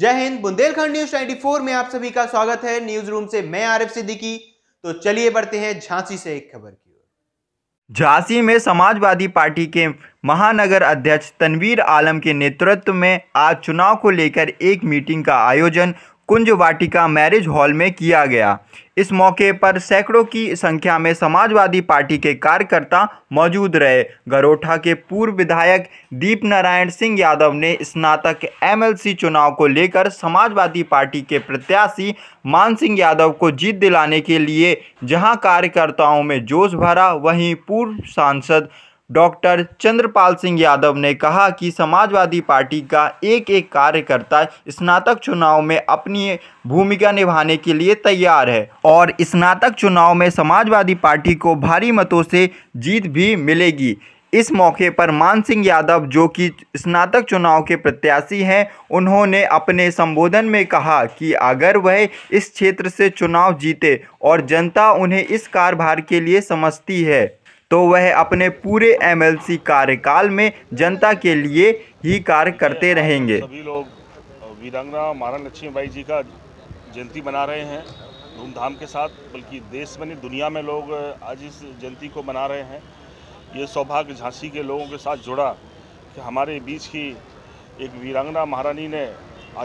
जय हिंद बुंदेलखंड न्यूज 24 में आप सभी का स्वागत है न्यूज रूम से मैं आरिफ सिद्दीकी तो चलिए बढ़ते हैं झांसी से एक खबर की ओर झांसी में समाजवादी पार्टी के महानगर अध्यक्ष तनवीर आलम के नेतृत्व में आज चुनाव को लेकर एक मीटिंग का आयोजन कुंज वाटिका मैरिज हॉल में किया गया इस मौके पर सैकड़ों की संख्या में समाजवादी पार्टी के कार्यकर्ता मौजूद रहे गरोठा के पूर्व विधायक दीप नारायण सिंह यादव ने स्नातक एमएलसी चुनाव को लेकर समाजवादी पार्टी के प्रत्याशी मान सिंह यादव को जीत दिलाने के लिए जहां कार्यकर्ताओं में जोश भरा वहीं पूर्व सांसद डॉक्टर चंद्रपाल सिंह यादव ने कहा कि समाजवादी पार्टी का एक एक कार्यकर्ता स्नातक चुनाव में अपनी भूमिका निभाने के लिए तैयार है और स्नातक चुनाव में समाजवादी पार्टी को भारी मतों से जीत भी मिलेगी इस मौके पर मान सिंह यादव जो कि स्नातक चुनाव के प्रत्याशी हैं उन्होंने अपने संबोधन में कहा कि अगर वह इस क्षेत्र से चुनाव जीते और जनता उन्हें इस कारभार के लिए समझती है तो वह अपने पूरे एमएलसी कार्यकाल में जनता के लिए ही कार्य करते रहेंगे सभी लोग वीरांगना महारानी लक्ष्मीबाई जी का जयंती मना रहे हैं धूमधाम के साथ बल्कि देश में नहीं दुनिया में लोग आज इस जयंती को मना रहे हैं ये सौभाग्य झांसी के लोगों के साथ जुड़ा कि हमारे बीच की एक वीरांगना महारानी ने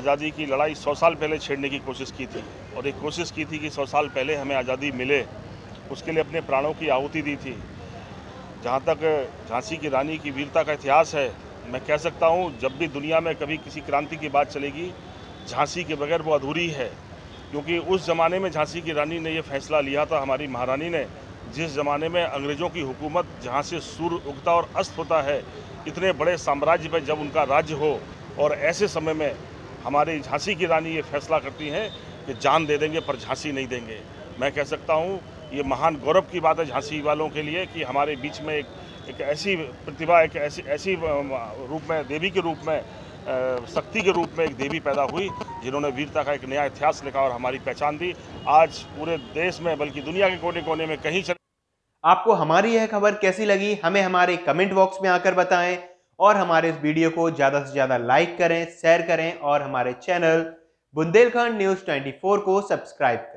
आज़ादी की लड़ाई सौ साल पहले छेड़ने की कोशिश की थी और एक कोशिश की थी कि सौ साल पहले हमें आज़ादी मिले उसके लिए अपने प्राणों की आहुति दी थी जहाँ तक झांसी की रानी की वीरता का इतिहास है मैं कह सकता हूँ जब भी दुनिया में कभी किसी क्रांति की बात चलेगी झांसी के बगैर वो अधूरी है क्योंकि उस ज़माने में झांसी की रानी ने यह फैसला लिया था हमारी महारानी ने जिस ज़माने में अंग्रेज़ों की हुकूमत जहाँ से सुर उगता और अस्त होता है इतने बड़े साम्राज्य पर जब उनका राज्य हो और ऐसे समय में हमारी झांसी की रानी ये फैसला करती हैं कि जान दे देंगे पर झांसी नहीं देंगे मैं कह सकता हूँ ये महान गौरव की बात है झांसी वालों के लिए कि हमारे बीच में एक एक ऐसी प्रतिभा एक ऐसी ऐसी रूप में देवी के रूप में शक्ति के रूप में एक देवी पैदा हुई जिन्होंने वीरता का एक नया इतिहास लिखा और हमारी पहचान दी आज पूरे देश में बल्कि दुनिया के कोने कोने में कहीं चले आपको हमारी यह खबर कैसी लगी हमें हमारे कमेंट बॉक्स में आकर बताएं और हमारे इस वीडियो को ज़्यादा से ज़्यादा लाइक करें शेयर करें और हमारे चैनल बुंदेलखंड न्यूज़ ट्वेंटी को सब्सक्राइब करें